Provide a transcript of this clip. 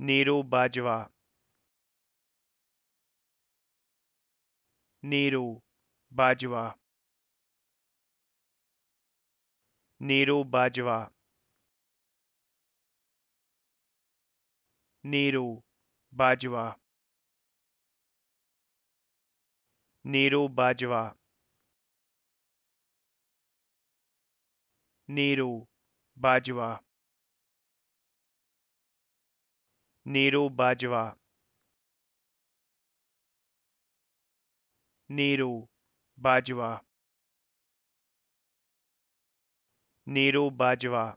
Neeru Bajwa Neeru Bajwa Neeru Bajwa Neeru Bajwa Neeru Bajwa Neeru Bajwa Neeru Bajwa Neeru Bajwa Neeru Bajwa